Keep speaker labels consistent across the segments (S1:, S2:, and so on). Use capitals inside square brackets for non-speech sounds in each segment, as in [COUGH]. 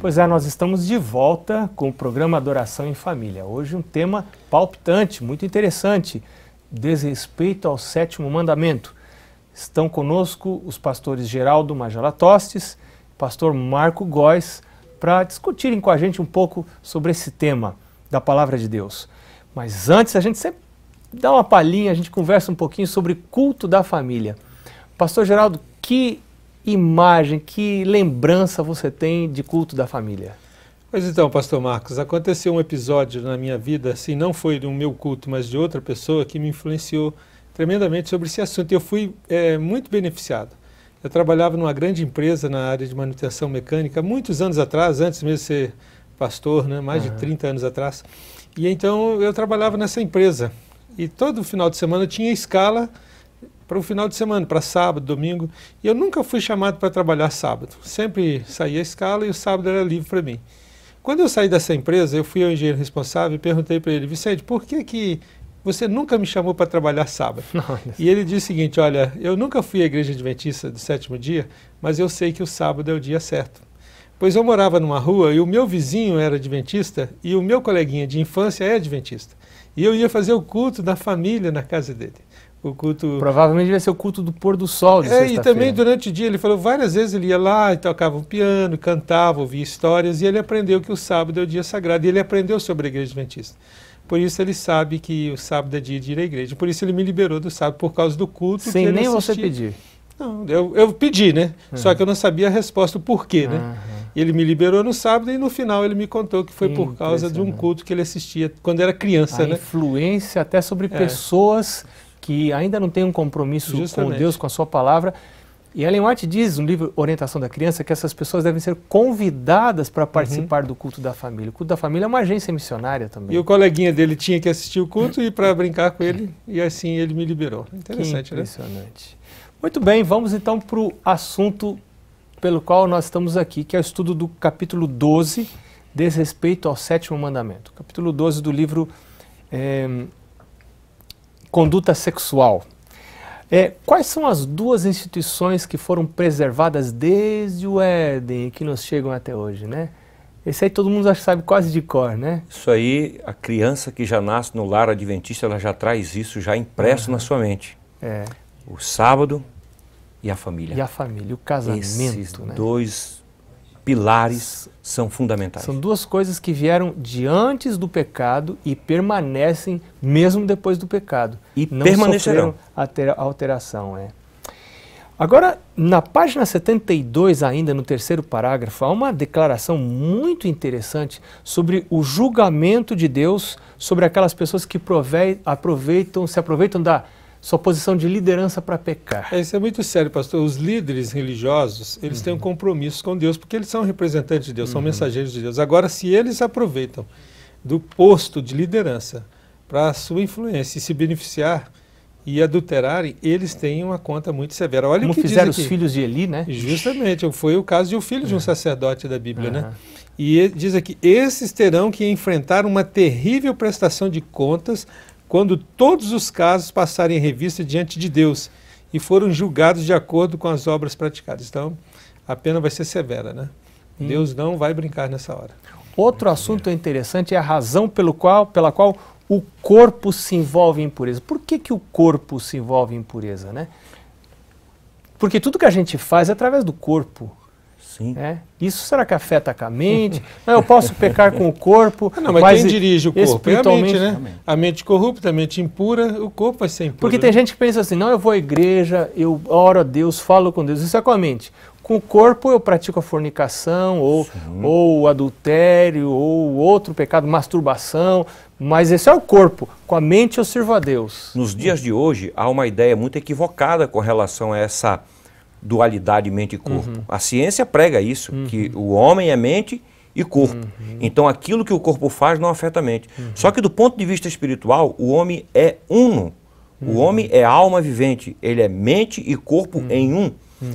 S1: Pois é, nós estamos de volta com o programa Adoração em Família. Hoje um tema palpitante, muito interessante, desrespeito ao sétimo mandamento. Estão conosco os pastores Geraldo Majala Tostes e pastor Marco Góes para discutirem com a gente um pouco sobre esse tema da Palavra de Deus. Mas antes, a gente sempre dá uma palhinha, a gente conversa um pouquinho sobre culto da família. Pastor Geraldo, que
S2: imagem, que lembrança você tem de culto da família? Pois então, pastor Marcos, aconteceu um episódio na minha vida, assim, não foi do meu culto, mas de outra pessoa que me influenciou tremendamente sobre esse assunto. Eu fui é, muito beneficiado. Eu trabalhava numa grande empresa na área de manutenção mecânica, muitos anos atrás, antes mesmo de ser pastor, né, mais uhum. de 30 anos atrás. E então eu trabalhava nessa empresa. E todo final de semana tinha escala para o final de semana, para sábado, domingo. E eu nunca fui chamado para trabalhar sábado. Sempre saía a escala e o sábado era livre para mim. Quando eu saí dessa empresa, eu fui ao engenheiro responsável e perguntei para ele, Vicente, por que que você nunca me chamou para trabalhar sábado? Não. [LAUGHS] e ele disse o seguinte, olha, eu nunca fui à igreja adventista do sétimo dia, mas eu sei que o sábado é o dia certo. Pois eu morava numa rua e o meu vizinho era adventista e o meu coleguinha de infância é adventista. E eu ia fazer o culto da família na casa dele. O culto... Provavelmente vai ser o culto do pôr do sol de é, E também durante o dia, ele falou, várias vezes ele ia lá e tocava um piano, cantava, ouvia histórias, e ele aprendeu que o sábado é o dia sagrado, e ele aprendeu sobre a igreja adventista. Por isso ele sabe que o sábado é dia de ir à igreja. Por isso ele me liberou do sábado, por causa do culto Sem que ele nem assistia. você pedir. Não, eu, eu pedi, né? Uhum. Só que eu não sabia a resposta, o porquê, né? Uhum. Ele me liberou no sábado e no final ele me contou que foi por causa de um culto que ele assistia quando era criança. A né? influência até sobre é. pessoas
S1: que ainda não têm um compromisso Justamente. com Deus, com a sua palavra. E Ellen White diz no livro Orientação da Criança que essas pessoas devem ser convidadas para participar uhum. do culto da família. O culto da família é uma agência missionária também. E
S2: o coleguinha dele tinha que assistir o culto e para brincar com ele, e assim ele me liberou. Interessante, né? que impressionante. né? Impressionante.
S1: Muito bem, vamos então para o assunto pelo qual nós estamos aqui, que é o estudo do capítulo 12, diz respeito ao sétimo mandamento. Capítulo 12 do livro é, Conduta Sexual. É, quais são as duas instituições que foram preservadas desde o Éden e que nos chegam até hoje, né? Esse aí todo mundo já sabe quase de cor, né?
S3: Isso aí, a criança que já nasce no lar adventista, ela já traz isso já impresso uhum. na sua mente. É. O sábado, e a família. E a família, o casamento. Esses né? dois pilares são fundamentais. São
S1: duas coisas que vieram de antes do pecado e permanecem mesmo depois do pecado. E Não permanecerão. Sofreram alteração, é. Agora, na página 72, ainda no terceiro parágrafo, há uma declaração muito interessante sobre o julgamento de Deus sobre aquelas pessoas que aproveitam, se aproveitam da
S2: sua posição de liderança para pecar. É, isso é muito sério, pastor. Os líderes religiosos, eles uhum. têm um uhum. compromisso com Deus, porque eles são representantes de Deus, uhum. são mensageiros de Deus. Agora, se eles aproveitam do posto de liderança para a sua influência e se beneficiar e adulterarem, eles têm uma conta muito severa. Olha Como o que fizeram os filhos de Eli, né? Justamente, foi o caso de um filho uhum. de um é. sacerdote da Bíblia, né? E diz aqui: esses terão que enfrentar uma terrível prestação de contas quando todos os casos passarem em revista diante de Deus e foram julgados de acordo com as obras praticadas. Então, a pena vai ser severa, né? Hum. Deus não vai brincar nessa hora. Outro assunto
S1: interessante é a razão pelo qual, pela qual o corpo se envolve em impureza. Por que, que o corpo se envolve em impureza, né? Porque tudo que a gente faz é através do corpo. Sim. É? Isso será que afeta com a mente? [LAUGHS] não, eu posso pecar com o corpo. Ah, não, mas, quem dirige o corpo? É a mente, né?
S2: A mente corrupta, a mente impura, o corpo vai ser impuro.
S1: Porque né? tem gente que pensa assim: não, eu vou à igreja, eu oro a Deus, falo com Deus. Isso é com a mente. Com o corpo eu pratico a fornicação, ou, ou adultério, ou outro
S3: pecado, masturbação. Mas esse é o corpo. Com a mente eu sirvo a Deus. Nos dias de hoje, há uma ideia muito equivocada com relação a essa dualidade mente e corpo. Uhum. A ciência prega isso, uhum. que o homem é mente e corpo. Uhum. Então aquilo que o corpo faz não afeta a mente. Uhum. Só que do ponto de vista espiritual, o homem é uno. O uhum. homem é alma vivente, ele é mente e corpo uhum. em um.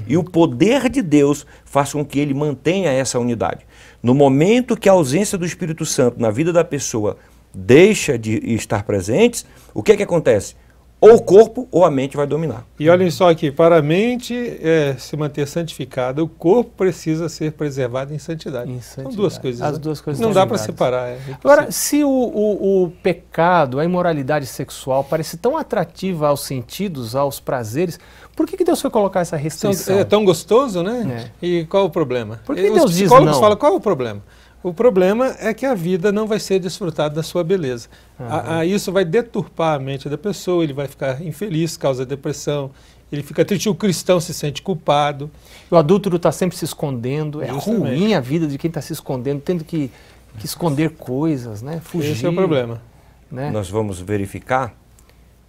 S3: E o poder de Deus faz com que ele mantenha essa unidade. No momento que a ausência do Espírito Santo na vida da pessoa deixa de estar presentes, o que é que acontece? Ou o corpo ou a mente vai dominar.
S2: E olhem só aqui, para a mente é, se manter santificada, o corpo precisa ser preservado em santidade. Em santidade. São duas coisas. As né? duas coisas Não dá para separar. É Agora, se o, o, o
S1: pecado, a imoralidade sexual parece tão atrativa aos sentidos, aos prazeres, por que, que Deus foi colocar essa restrição? É tão
S2: gostoso, né? É. E qual o problema? Por que, que Deus diz não? Os psicólogos falam qual é o problema? O problema é que a vida não vai ser desfrutada da sua beleza. Uhum. A, a, isso vai deturpar a mente da pessoa, ele vai ficar infeliz, causa depressão, ele fica triste, o cristão se sente culpado. O adúltero
S1: está sempre se escondendo, é Justamente. ruim a vida de quem está se escondendo, tendo que, que, esconder coisas, né? fugir. Esse é o problema.
S2: Né?
S3: Nós vamos verificar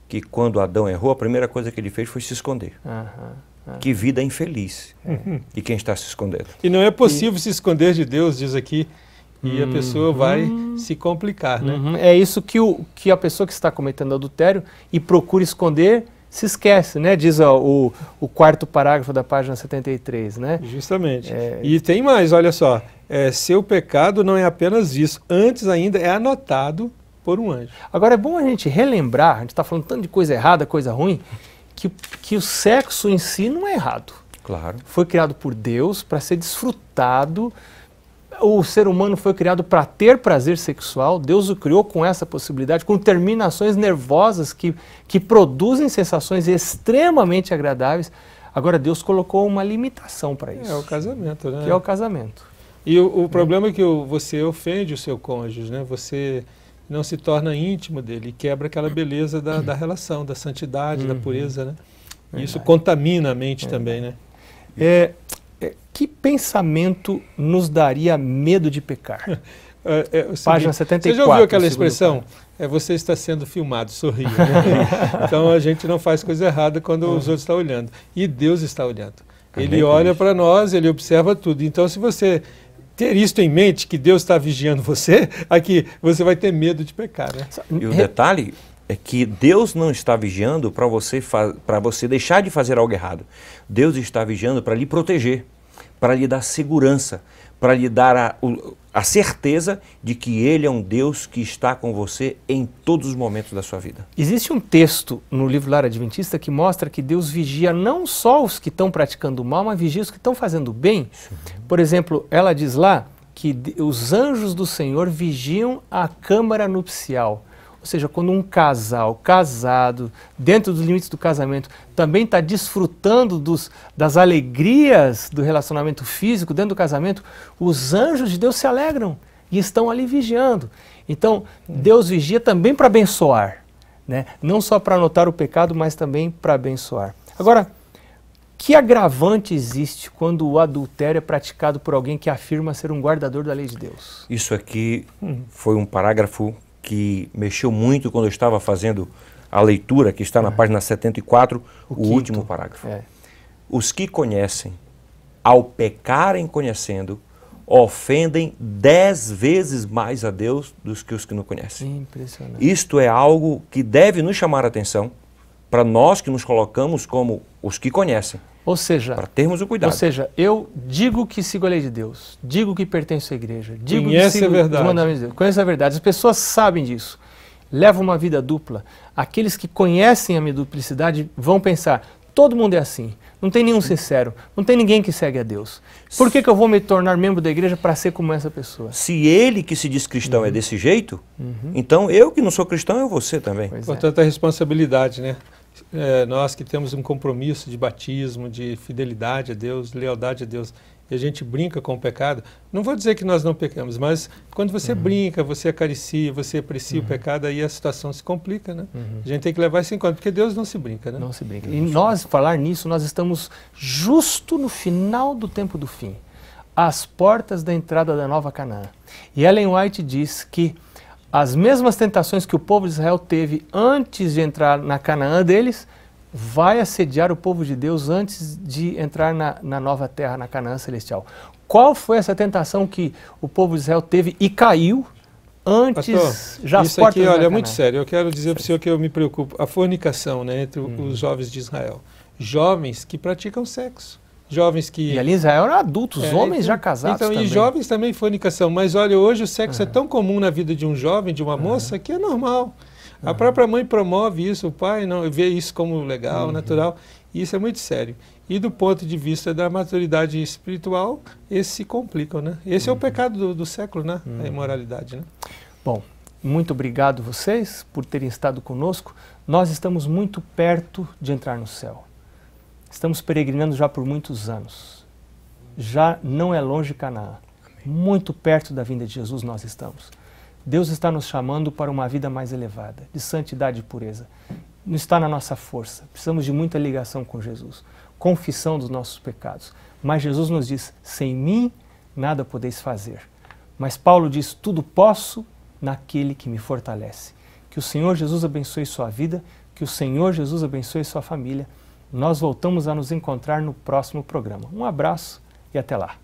S3: que quando Adão errou, a primeira coisa que ele fez foi se esconder. Uhum. Que vida infeliz é. quem está se escondendo.
S2: E não é possível e... se esconder de Deus, diz aqui e a pessoa uhum. vai
S1: se complicar, né? Uhum. É isso que, o, que a pessoa que está cometendo adultério e procura esconder se esquece, né? Diz ó, o, o quarto parágrafo da página 73, né?
S2: Justamente. É... E tem mais, olha só. É, seu pecado não é apenas isso. Antes ainda é anotado por um anjo. Agora é bom a gente relembrar, a gente está falando tanto de coisa errada,
S1: coisa ruim, que, que o sexo em si não é errado. Claro. Foi criado por Deus para ser desfrutado o ser humano foi criado para ter prazer sexual, Deus o criou com essa possibilidade, com terminações nervosas que, que produzem sensações extremamente agradáveis. Agora, Deus colocou uma limitação para é, isso. É o casamento, né? Que é o casamento.
S2: E o, o problema é que você ofende o seu cônjuge, né? Você não se torna íntimo dele, quebra aquela beleza da, da relação, da santidade, uhum. da pureza, né? Isso contamina a mente é. também, né? É, é, que pensamento nos daria medo de pecar? [LAUGHS] É, é, Página 74. Você já ouviu aquela expressão? É, você está sendo filmado, sorria. Né? [LAUGHS] então a gente não faz coisa errada quando uhum. os outros estão olhando. E Deus está olhando. É ele olha para nós, ele observa tudo. Então, se você ter isto em mente, que Deus está vigiando você, [LAUGHS] aqui você vai ter medo de pecar. Né?
S3: E o detalhe, é que Deus não está vigiando para você, para você deixar de fazer algo errado. Deus está vigiando para lhe proteger para lhe dar segurança, para lhe dar a, a certeza de que Ele é um Deus que está com você em todos os momentos da sua vida.
S1: Existe um texto no livro Lar Adventista que mostra que Deus vigia não só os que estão praticando o mal, mas vigia os que estão fazendo o bem. Por exemplo, ela diz lá que os anjos do Senhor vigiam a câmara nupcial. Ou seja, quando um casal casado, dentro dos limites do casamento, também está desfrutando dos, das alegrias do relacionamento físico dentro do casamento, os anjos de Deus se alegram e estão ali vigiando. Então, Deus vigia também para abençoar, né? não só para anotar o pecado, mas também para abençoar. Agora, que agravante existe quando o adultério é praticado por alguém que afirma ser um guardador da lei de Deus?
S3: Isso aqui hum. foi um parágrafo que mexeu muito quando eu estava fazendo a leitura, que está na é. página 74, o, o último parágrafo. É. Os que conhecem, ao pecarem conhecendo, ofendem dez vezes mais a Deus dos que os que não conhecem. Impressionante. Isto é algo que deve nos chamar a atenção para nós que nos colocamos como os que conhecem ou seja, para termos o cuidado. Ou seja, eu
S1: digo que sigo a lei de Deus, digo que pertenço à igreja, digo Conhece que sigo a verdade. os mandamentos de Deus. Conheço a verdade. As pessoas sabem disso. Levam uma vida dupla. Aqueles que conhecem a minha duplicidade vão pensar: todo mundo é assim. Não tem nenhum sincero, não tem ninguém que segue a Deus. Por que, que eu vou me tornar membro da igreja para ser como essa pessoa?
S3: Se ele que se diz cristão é uhum. é desse jeito, uhum. então eu que não sou cristão, eu vou ser também. Pois Portanto, é. é a responsabilidade, né?
S2: é, nós que temos um compromisso de batismo, de fidelidade a Deus, lealdade a Deus, e a gente brinca com o pecado, não vou dizer que nós não pecamos, mas quando você uhum. brinca, você acaricia, você aprecia uhum. o pecado, aí a situação se complica, né? Uhum. A gente tem que levar isso em conta, porque Deus não se brinca, né? Não se brinca. E nós, falar nisso, nós estamos justo no final do tempo
S1: do fim, às portas da entrada da nova Canaã. E Ellen White diz que as mesmas tentações que o povo de Israel teve antes de entrar na Canaã deles, vai assediar o povo de Deus antes de entrar na, na nova terra, na Canaã celestial. Qual foi essa tentação que o povo de Israel teve e caiu antes Pastor, já as Isso aqui, olha, é muito
S2: sério. Eu quero dizer para o senhor que eu me preocupo. A fornicação né, entre hum. os jovens de Israel. Jovens que praticam sexo jovens que. E ali em Israel eram adultos, é, homens então, já casados. Então, também. e jovens também foi indicação. Mas olha, hoje o sexo é, é tão comum na vida de um jovem, de uma moça, que é normal. A própria mãe promove isso, o pai não vê isso como legal, uhum. natural. Isso é muito sério. E do ponto de vista da maturidade espiritual, esses se complicam, né? Esse é o uhum. pecado do, do século, né? A uhum. imoralidade, né?
S1: Bom, muito obrigado vocês por terem estado conosco. Nós estamos muito perto de entrar no céu. Estamos peregrinando já por muitos anos. Já não é longe Canaã. Muito perto da vinda de Jesus nós estamos. Deus está nos chamando para uma vida mais elevada, de santidade e pureza. Não está na nossa força. Precisamos de muita ligação com Jesus, confissão dos nossos pecados. Mas Jesus nos diz: sem mim nada podeis fazer. Mas Paulo diz: tudo posso naquele que me fortalece. Que o Senhor Jesus abençoe sua vida, que o Senhor Jesus abençoe sua família nós voltamos a nos encontrar no próximo programa. Um abraço e até lá.